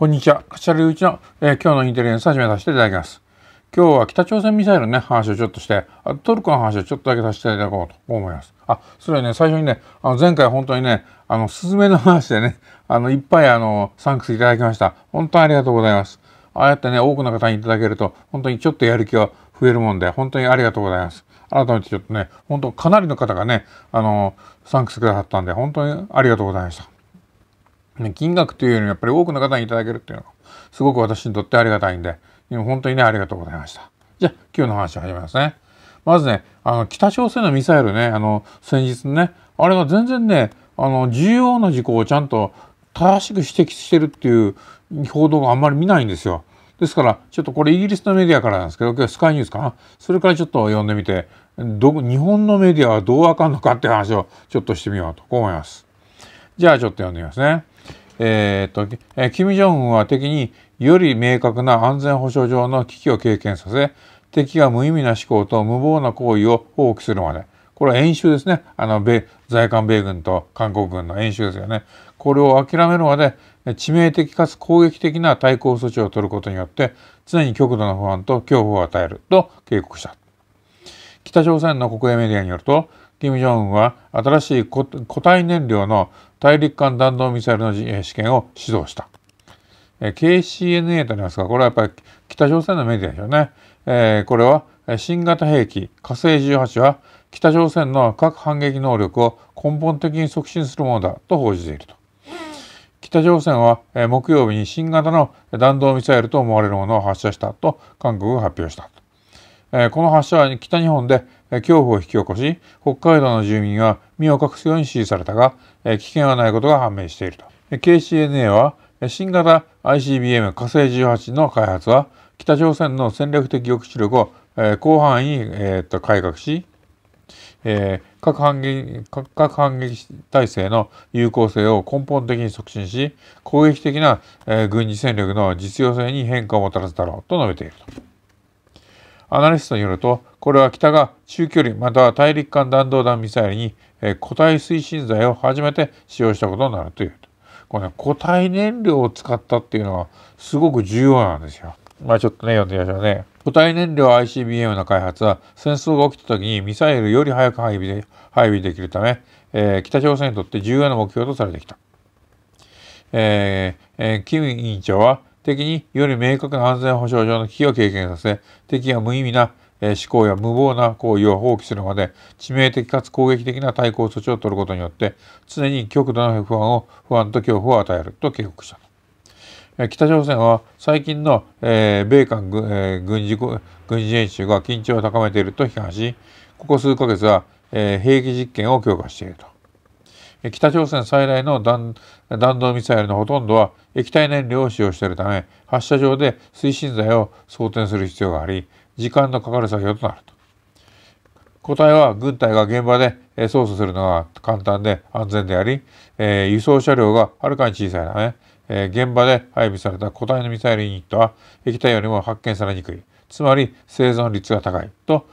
こんにちは。柏隆一の、えー、今日のインテリジンス始めさせていただきます。今日は北朝鮮ミサイルのね、話をちょっとして、あトルコの話をちょっとだけさせていただこうと思います。あ、それはね、最初にね、あの前回本当にね、あの、スズメの話でね、あの、いっぱいあの、サンクスいただきました。本当にありがとうございます。ああやってね、多くの方にいただけると、本当にちょっとやる気が増えるもんで、本当にありがとうございます。改めてちょっとね、本当かなりの方がね、あの、サンクスくださったんで、本当にありがとうございました。金額というよりもやっぱり多くの方にいただけるっていうのがすごく私にとってありがたいんで本当にねありがとうございましたじゃあ今日の話を始めますねまずねあの北朝鮮のミサイルねあの先日ねあれが全然ねあの重要な事項をちゃんと正しく指摘してるっていう報道があんまり見ないんですよですからちょっとこれイギリスのメディアからなんですけど今日スカイニュースかなそれからちょっと読んでみてど日本のメディアはどうあかんのかって話をちょっとしてみようとこう思いますじゃあちょっと読んでみますねえー、っと、えー、金正恩は敵により明確な安全保障上の危機を経験させ、敵が無意味な思考と無謀な行為を放棄するまで。これは演習ですね。あの、米、在韓米軍と韓国軍の演習ですよね。これを諦めるまで、致命的かつ攻撃的な対抗措置を取ることによって、常に極度の不安と恐怖を与えると警告した。北朝鮮の国営メディアによると、金正恩は新しい固体燃料の大陸間弾道ミサイルの試験を指導した。KCNA とありますが、これはやっぱり北朝鮮のメディアですよね。えこれは新型兵器火星18は北朝鮮の核反撃能力を根本的に促進するものだと報じていると。北朝鮮は木曜日に新型の弾道ミサイルと思われるものを発射したと韓国が発表した。この発射は北日本で恐怖を引き起こし、北海道の住民が身を隠すように指示されたが、危険はないことが判明していると。KCNA は、新型 ICBM 火星18の開発は、北朝鮮の戦略的抑止力を広範囲に改革し、核反撃核反撃体制の有効性を根本的に促進し攻撃的な軍事戦力の実用性に変化をもたらすだろうと述べていると。アナリストによると、これは北が中距離または大陸間弾道弾ミサイルに固体推進剤を初めて使用したことになるという。これね、固体燃料を使ったっていうのはすごく重要なんですよ。まあちょっとね、読んでみましょうね。固体燃料 ICBM の開発は戦争が起きた時にミサイルより早く配備で配備できるため、えー、北朝鮮にとって重要な目標とされてきた。えーえー、キム委員長は敵により明確な安全保障上の危機を経験させ、敵が無意味な思考や無謀な行為を放棄するまで致命的かつ攻撃的な対抗措置を取ることによって常に極度の不安を不安と恐怖を与えると警告した。北朝鮮は最近の、え米韓、軍事軍事演習が緊張を高めていると批判しここ数ヶ月は、え兵器実験を強化していると北朝鮮最大の弾弾道ミサイルのほとんどは液体燃料を使用しているため発射場で推進剤を装填する必要があり時間のかかる作業となると個体は軍隊が現場で操作するのが簡単で安全であり、えー、輸送車両がはるかに小さいため、えー、現場で配備された個体のミサイルユニットは液体よりも発見されにくいつまり生存率が高いと、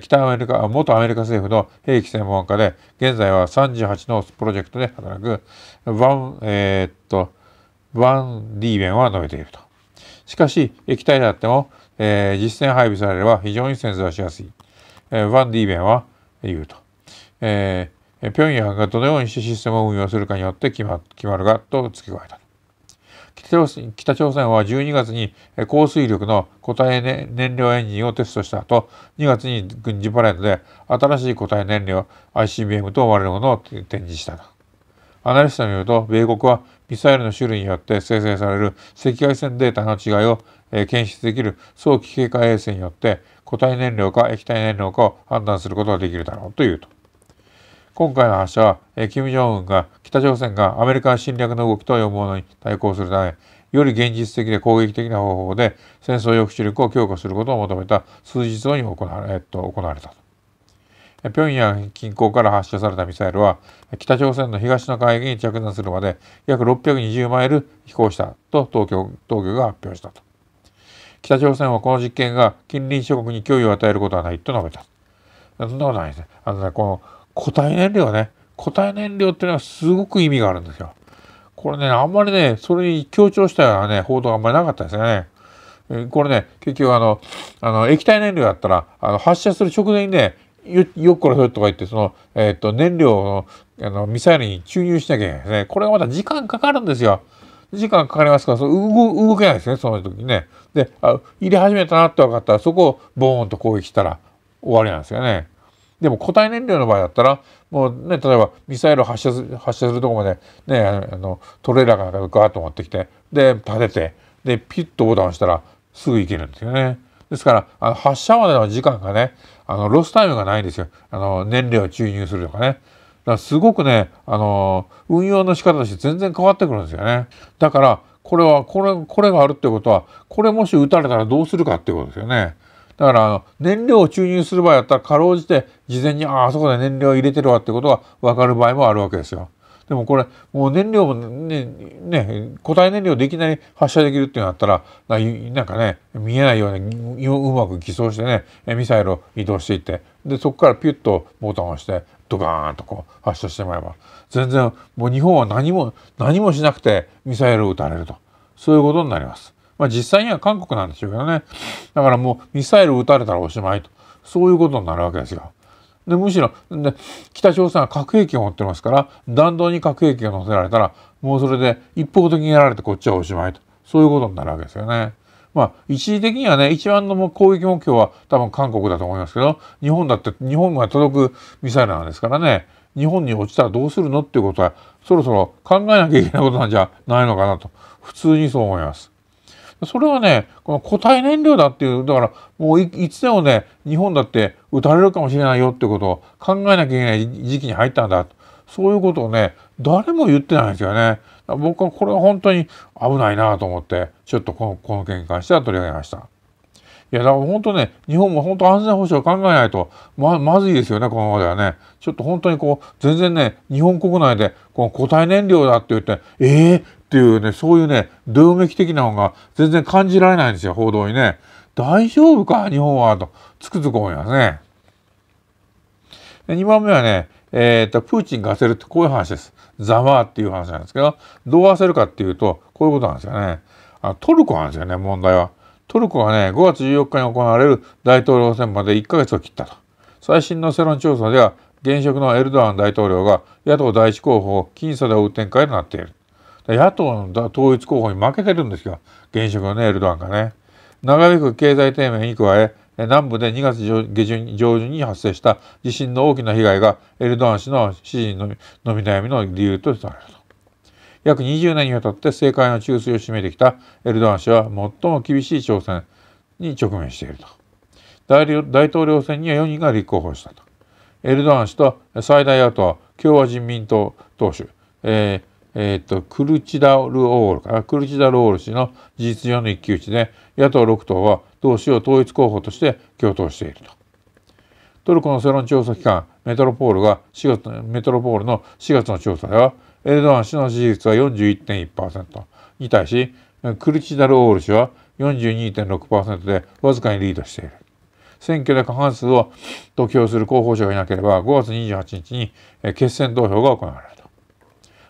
北アメリカ元アメリカ政府の兵器専門家で現在は38のプロジェクトで働くバンえー、っとワンリーベンは述べていると。しかし、液体であっても、えー、実戦配備されれば非常に潜在しやすい。えー、バンリーベンは言うと。えー、平壌がどのようにしてシステムを運用するかによって決ま決まるがと付け加えた。北朝鮮は12月に高水力の固体燃料エンジンをテストした後、2月に軍事パレードで新しい固体燃料 ICBM と思われるものを展示した。アナリストによると、米国はミサイルの種類によって生成される赤外線データの違いを、え検出できる早期警戒衛星によって固体燃料か液体燃料かを判断することができるだろうというと。今回の発射は、え金正恩が北朝鮮がアメリカ侵略の動きと呼ぶものに対抗するためより現実的で攻撃的な方法で戦争抑止力を強化することを求めた数日後に行われ,、えっと、行われたと。平壌近郊から発射されたミサイルは北朝鮮の東の海域に着弾するまで約620マイル飛行したと東京当局が発表したと北朝鮮はこの実験が近隣諸国に脅威を与えることはないと述べたそんなことないですねあのねこの固体燃料ね固体燃料っていうのはすごく意味があるんですよこれねあんまりねそれに強調したようなね報道があんまりなかったですねこれね結局あのあの液体燃料だったらあの発射する直前にねよよっこらそれとか言ってその、えー、と燃料のあのミサイルに注入しなきゃいけないですねこれがまた時間かかるんですよ時間かかりますからその動動けないですねその時ねであ入れ始めたなって分かったらそこをボーンと攻撃したら終わりなんですよねでも固体燃料の場合だったらもうね例えばミサイル発射する発射するとこまでねあのトレーラーがなんかガーッと持ってきてで立ててでピッとボタン押したらすぐ行けるんですよね。ですから、あの発射までの時間がね、あのロスタイムがないんですよ。あの燃料を注入するとかね。だからすごくね、あの運用の仕方として全然変わってくるんですよね。だから、これは、これ、これがあるってことは、これもし撃たれたらどうするかってことですよね。だからあの燃料を注入する場合だったらかろうじて事前にああそこで燃料を入れてるわってことは分かる場合もあるわけですよ。でもこれもう燃料もねね固体燃料できない発射できるっていうのあったらなんかね見えないようにうまく偽装してねミサイルを移動していってでそこからピュッとボタンを押してドカーンとこう発射してもらえば全然もう日本は何も何もしなくてミサイルを撃たれるとそういうことになります。まあ、実際には韓国なんでしょうけどねだからもうミサイルを撃たれたらおしまいとそういうことになるわけですよ。でむしろで北朝鮮は核兵器を持ってますから弾道に核兵器が載せられたらもうそれで一方的にやられてこっちはおしまいとそういうことになるわけですよね。まあ、一時的にはね、一番の攻撃目標は多分韓国だと思いますけど、日本だって、日本が届くミサイルなんですからね、日本に落ちたらどうするのっていうことは、そろそろ考えなきゃいけないことなんじゃないのかなと、普通にそう思います。それはね、この固体燃料だっていう、だからもういつでもね、日本だって撃たれるかもしれないよってことを考えなきゃいけない時期に入ったんだと。そういうことをね、誰も言ってないんですよね。僕はこれは本当に危ないなと思って、ちょっとこのこの件に関しては取り上げました。いや、だから本当ね、日本も本当安全保障を考えないとま、まずいですよね、このままではね。ちょっと本当にこう、全然ね、日本国内で、この固体燃料だって言って、ええー、っていうね、そういうね、どよめき的なのが全然感じられないんですよ、報道にね。大丈夫か、日本は、と、つくづく思いますね。で2番目はね、えー、っと、プーチンが焦るってこういう話です。ざまっていう話なんですけど、どう焦るかっていうと、こういうことなんですよね。あトルコなんですよね、問題は。トルコがね、5月14日に行われる大統領選まで1ヶ月を切ったと。最新の世論調査では、現職のエルドアン大統領が野党第一候補を僅差で追う展開となっている。野党の統一候補に負けてるんですよ現職のねエルドアンがね。長引く経済低迷に加え南部で2月下旬上旬に発生した地震の大きな被害がエルドアン氏の支持のび悩みの理由とされると。約20年にわたって政界の中枢を占めてきたエルドアン氏は最も厳しい挑戦に直面していると。大統領選には4人が立候補したと。エルドアン氏と最大野党共和人民党党首、えー、えっ、ー、と、クルチダルオールか、クルチダルオール氏の事実上の一騎打ちで、野党6党は同氏を統一候補として共闘していると。トルコの世論調査機関メトロポールが4月メトロポールの4月の調査ではエルドアン氏の支持率は41.1%に対しクルチダルオール氏は42.6%でわずかにリードしている選挙で過半数を得票する候補者がいなければ5月28日に決選投票が行われる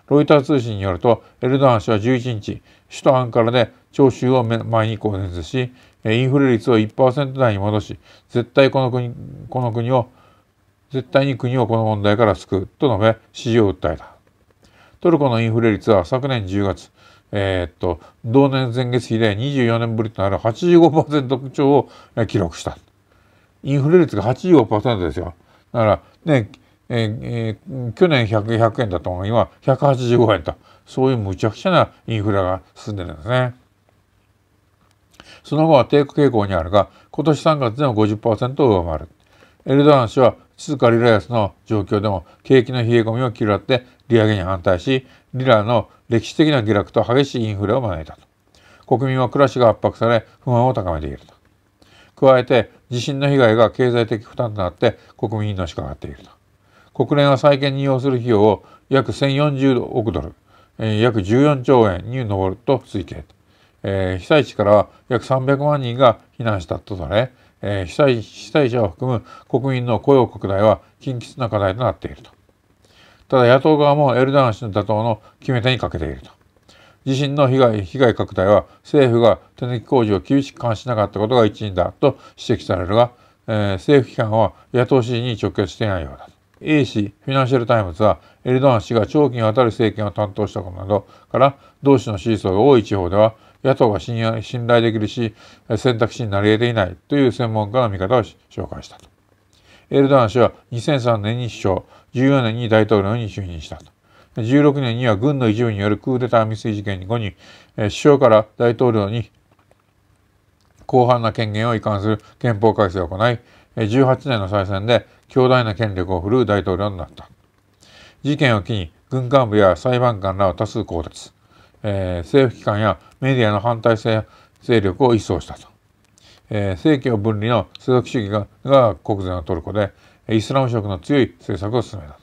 ロイター通信によるとエルドアン氏は11日首都アンカラで聴衆を前に講演しインフレ率を1%台に戻し絶対この国この国を絶対に国をこの問題から救うと述べ支持を訴えたトルコのインフレ率は昨年10月えー、っと同年前月比で24年ぶりとなる85%超を記録したインフレ率が85%ですよだからねえー、去年 100, 100円だったのが今185円とそういうむちゃくちゃなインフラが進んでるんですね。その後は低下傾向にあるが今年3月でも50%を上回る。エルドアン氏は通貨リラ安の状況でも景気の冷え込みを嫌って利上げに反対しリラの歴史的な下落と激しいインフレを招いたと。国民は暮らしが圧迫され不安を高めていると。加えて地震の被害が経済的負担となって国民にのしかかっていると。国連は再建に要する費用を約1040億ドル、え約14兆円に上ると推計えー、被災地からは約300万人が避難したとされ、えー、被災被災者を含む国民の雇用拡大は緊急な課題となっていると。ただ野党側もエルダン氏の打倒の決め手に欠けていると。地震の被害被害拡大は政府が手抜き工事を厳しく監視しなかったことが一因だと指摘されるが、えー、政府批判は野党支持に直結していないようだ。A 氏フィナンシャル・タイムズはエルドアン氏が長期にわたる政権を担当したことなどから同氏の支持層が多い地方では野党が信頼できるし選択肢になり得ていないという専門家の見方を紹介したと。エルドアン氏は2003年に首相14年に大統領に就任したと。16年には軍の一部によるクーデター未遂事件後に首相から大統領に広範な権限を移管する憲法改正を行い18年の再選で強大な権力を振るう大統領になった。事件を機に軍幹部や裁判官らを多数更迭、えー、政府機関やメディアの反対勢力を一掃したと。えー、政教分離の世俗主義がが国税のトルコでイスラム色の強い政策を進めたと。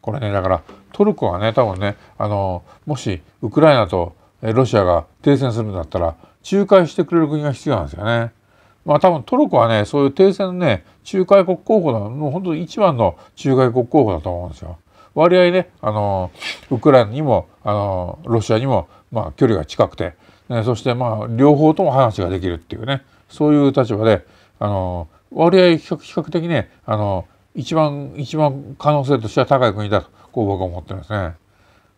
これねだからトルコはね多分ねあのもしウクライナとロシアが停戦するんだったら仲介してくれる国が必要なんですよね。まあ多分トルコはね、そういう停戦のね、仲介国候補の、もう本当に一番の仲介国候補だと思うんですよ。割合ね、あの、ウクライナにも、あの、ロシアにも、まあ距離が近くて、ね、そしてまあ両方とも話ができるっていうね、そういう立場で、あの、割合比較比較的ね、あの、一番、一番可能性としては高い国だと、こう僕は思ってるんですね。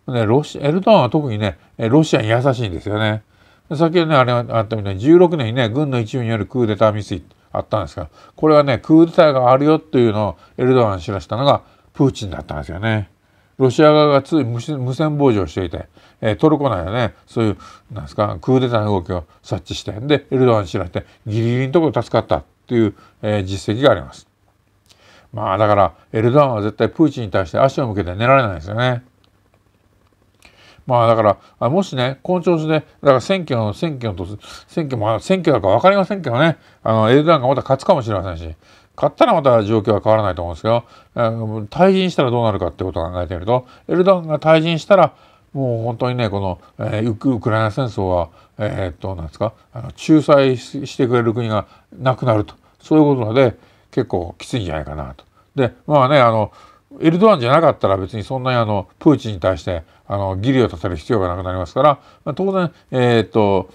ね、ロシエルドアンは特にね、ロシアに優しいんですよね。先ほどね、あれあったみたいに16年にね、軍の一部によるクーデター未遂あったんですが、これはね、クーデターがあるよっていうのをエルドアン知らせたのがプーチンだったんですよね。ロシア側がつい無線傍受をしていて、えトルコ内はね、そういう、なんですか、クーデターの動きを察知して、で、エルドアン知らせて、ギリギリのところ助かったっていう、え実績があります。まあだから、エルドアンは絶対プーチンに対して足を向けて寝られないですよね。まあだから、もしね、この調子で、だから選挙の、選挙のと、選挙も、選挙だか分かりませんけどね、あの、エルドアンがまた勝つかもしれませんし、勝ったらまた状況は変わらないと思うんですけど、退陣したらどうなるかってことを考えてみると、エルドアンが退陣したら、もう本当にね、この、えー、ウクライナ戦争は、えー、っと、なんですか、あの仲裁してくれる国がなくなると、そういうことで、結構きついんじゃないかなと。で、まあね、あの、エルドアンじゃなかったら別にそんなにあのプーチンに対してあの義理を立てる必要がなくなりますから、まあ、当然、えーと、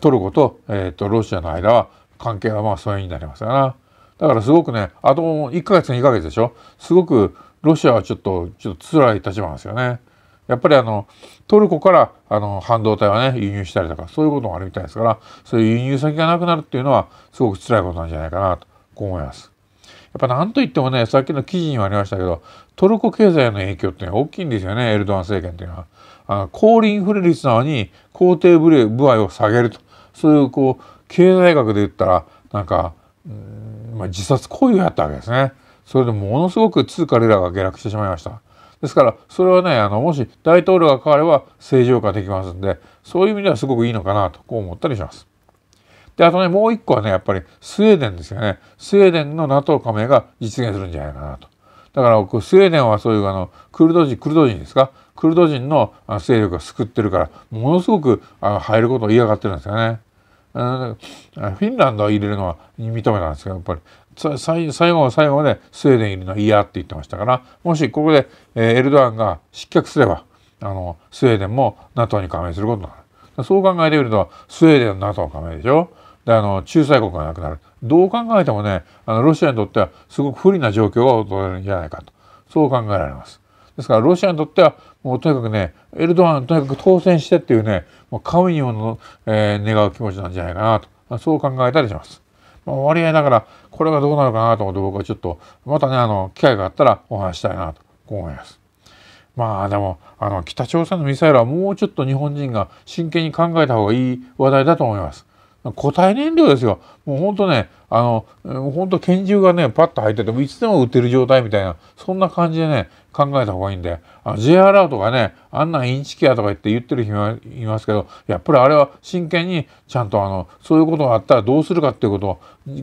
トルコと,、えーと、ロシアの間は関係はまあ疎遠になりますから、だからすごくねあと1ヶ月2ヶ月でしょすごくロシアはちょっとちょっと辛い立場なんですよね。やっぱりあのトルコからあの半導体はね輸入したりとかそういうこともあるみたいですからそういう輸入先がなくなるっていうのはすごく辛いことなんじゃないかなと思います。っぱ何といってもね、さっきの記事にもありましたけど、トルコ経済の影響っていうのは大きいんですよね、エルドアン政権っていうのは。あの高インフレ率なのに肯定部合を下げると。そういうこう、経済学で言ったら、なんか、うんまあ、自殺行為をやったわけですね。それでものすごく通貨レラが下落してしまいました。ですから、それはね、あの、もし大統領が変われば正常化できますんで、そういう意味ではすごくいいのかなと、こう思ったりします。で、あとね、もう一個はね、やっぱりスウェーデンですよね。スウェーデンの NATO 加盟が実現するんじゃないかなと。だから、僕、スウェーデンはそういうあの、クルド人、クルド人ですかクルド人の勢力が救ってるから、ものすごく入ることを嫌がってるんですよね。フィンランドを入れるのは認めたんですけど、やっぱり最後の最後までスウェーデン入るの嫌って言ってましたから、もしここでエルドアンが失脚すれば、あの、スウェーデンも NATO に加盟することになる。そう考えてみると、スウェーデンの NATO 加盟でしょ。であの仲裁国がなくなるどう考えてもねあのロシアにとってはすごく不利な状況が訪れるんじゃないかとそう考えられます。ですからロシアにとってはもうとにかくねエルドアンとにかく当選してっていうねもう神にもの、えー、願う気持ちなんじゃないかなとまあ、そう考えたりします。まあ、割合ながらこれがどうなるかなと思って僕はちょっとまたねあの機会があったらお話したいなと思います。まあでもあの北朝鮮のミサイルはもうちょっと日本人が真剣に考えた方がいい話題だと思います。固体燃料ですよ。もうほんとね、あの、ほんと拳銃がね、パッと入ってても、いつでも撃てる状態みたいな、そんな感じでね、考えた方がいいんで、J アラートがね、あんなインチキやとか言って言ってる人いますけど、やっぱりあれは真剣にちゃんとあの、そういうことがあったらどうするかっていうことを、自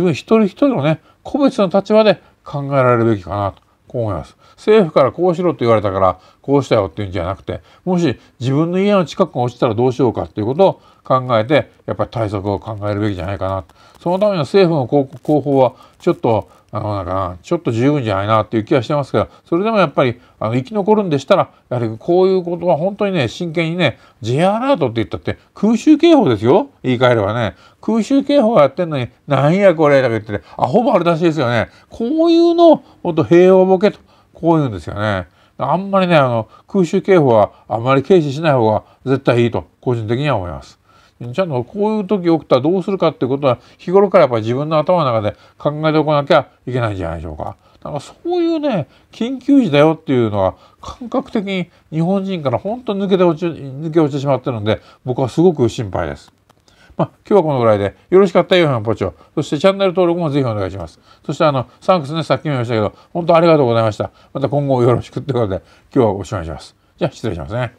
分一人一人のね、個別の立場で考えられるべきかなと、こう思います。政府からこうしろと言われたから、こうしたよっていうんじゃなくてもし自分の家の近くが落ちたらどうしようかっていうことを考えてやっぱり対策を考えるべきじゃないかなそのための政府の広報はちょっとあのなんかちょっと十分じゃないなっていう気はしてますけどそれでもやっぱりあの生き残るんでしたらやはりこういうことは本当にね真剣にね J アラートって言ったって空襲警報ですよ言い換えればね空襲警報やってんのになんやこれとか言っててアホ丸出しですよねこういうのをもっと平和ボケとこういうんですよね。あんまりね、あの、空襲警報はあまり軽視しない方が絶対いいと、個人的には思います。ちゃんとこういう時起きたらどうするかっていうことは、日頃からやっぱり自分の頭の中で考えておかなきゃいけないんじゃないでしょうか。だからそういうね、緊急時だよっていうのは、感覚的に日本人から本当抜けて落ち、抜け落ちてしまってるんで、僕はすごく心配です。まあ、今日はこのぐらいで、よろしかったよ、ヨハンポチョ。そしてチャンネル登録もぜひお願いします。そしてあの、サンクスね、さっきも言いましたけど、本当ありがとうございました。また今後よろしくってことで、今日はおしまいします。じゃあ、失礼しますね。